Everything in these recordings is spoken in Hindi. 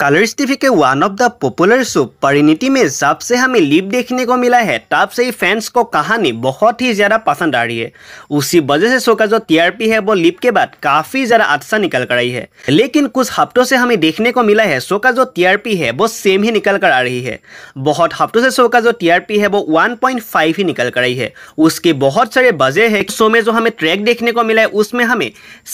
कलर्स टीवी के one of the popular show Parineeti में जब से हमें लिप देखने को मिला है तब से ही फैंस को कहानी बहुत ही ज़्यादा पसंद आ रही है उसी वजह से शो का जो टीआरपी है वो लिप के बाद काफ़ी ज़्यादा अच्छा निकल कर आई है लेकिन कुछ हफ्तों से हमें देखने को मिला है शो का जो टीआरपी है वो सेम ही निकल कर आ रही है बहुत हफ्तों से शो का जो टीआरपी है वो वन ही निकल कर आई है उसके बहुत सारे वजह है शो में जो हमें ट्रैक देखने को मिला है उसमें हमें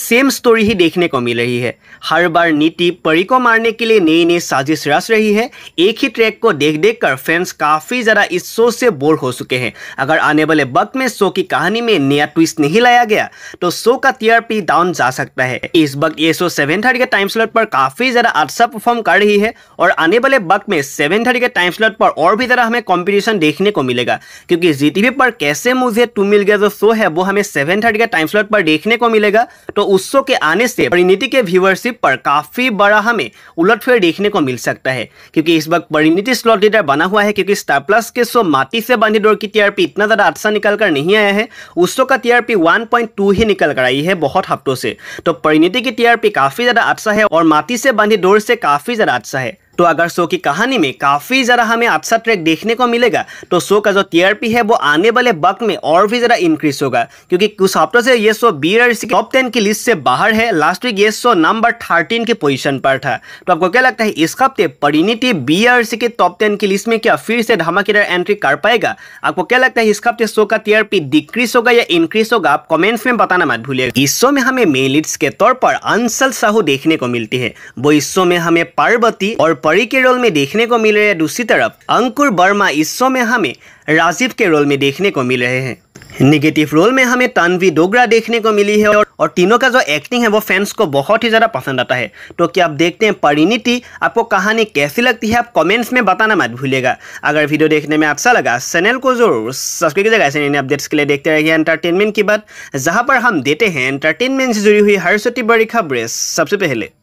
सेम स्टोरी ही देखने को मिल रही है हर बार नीति परी को मारने के लिए नई नई साजिश रच रही है एक ही ट्रैक को देख देख कर फैंस काफ़ी ज़्यादा इस शो से बोर हो चुके हैं अगर आने वाले वक्त में शो की कहानी में नया ट्विस्ट नहीं लाया गया तो शो का टीआरपी डाउन जा सकता है इस वक्त ये शो सेवन के टाइम स्लॉट पर काफ़ी ज़्यादा अच्छा परफॉर्म कर रही है और आने वाले वक्त में सेवन के टाइम स्लॉट पर और भी ज़्यादा हमें कॉम्पिटिशन देखने को मिलेगा क्योंकि जी पर कैसे मुझे टू मिल गया जो शो है वो हमें सेवन के टाइम स्लॉट पर देखने को मिलेगा तो उस शो के आने से परिणीति के व्यूवरशिप पर काफ़ी बड़ा हमें उलटफेर देखने को मिल सकता है क्योंकि इस वक्त परिणति स्लॉट लीडर बना हुआ है क्योंकि स्टार प्लस के शो माटी से बांधे डोर की टीआरपी इतना ज़्यादा अच्छा निकल कर नहीं आया है उस का टीआरपी 1.2 ही निकल कर आई है बहुत हफ्तों से तो परिणति की टीआरपी काफ़ी ज़्यादा अच्छा है और माटी से बांधे डोर से काफ़ी ज़्यादा अच्छा है तो अगर शो की कहानी में काफ़ी ज़रा हमें अच्छा ट्रैक देखने को मिलेगा तो शो का जो टीआरपी है वो आने वाले वक्त में और भी ज़रा इंक्रीज होगा क्योंकि कुछ हफ्तों से ये show B R C top ten की लिस्ट से बाहर है लास्ट वीक ये शो नंबर थर्टीन के पोजिशन पर था तो आपको क्या लगता है इस हफ्ते परिणीति बी आर सी के टॉप टेन की लिस्ट में क्या फिर से धमाकेदार एंट्री कर पाएगा आपको क्या लगता है इस हफ्ते शो का टीआरपी डिक्रीज होगा या इंक्रीज होगा आप कॉमेंट्स में बताना मत भूलिए इस शो में हमें मेलिट्स के तौर पर अंसल साहू देखने को मिलती है वो इस शो में हमें पार्वती और गौरी के रोल में देखने को मिल रहे हैं दूसरी तरफ अंकुर वर्मा इस शो में हमें राजीव के रोल में देखने को मिल रहे हैं निगेटिव रोल में हमें तानवी डोगरा देखने को मिली है और, और तीनों का जो एक्टिंग है वो फैंस को बहुत ही ज़्यादा पसंद आता है तो क्या आप देखते हैं परिणीति आपको कहानी कैसी लगती है आप कमेंट्स में बताना मत भूलिएगा अगर वीडियो देखने में अच्छा लगा चैनल को जरूर सब्सक्राइब कीजिएगा ऐसे नए अपडेट्स के लिए देखते रहिए एंटरटेनमेंट की बात जहाँ पर हम देते हैं एंटरटेनमेंट से जुड़ी हुई हर छोटी बड़ी खबरें सबसे पहले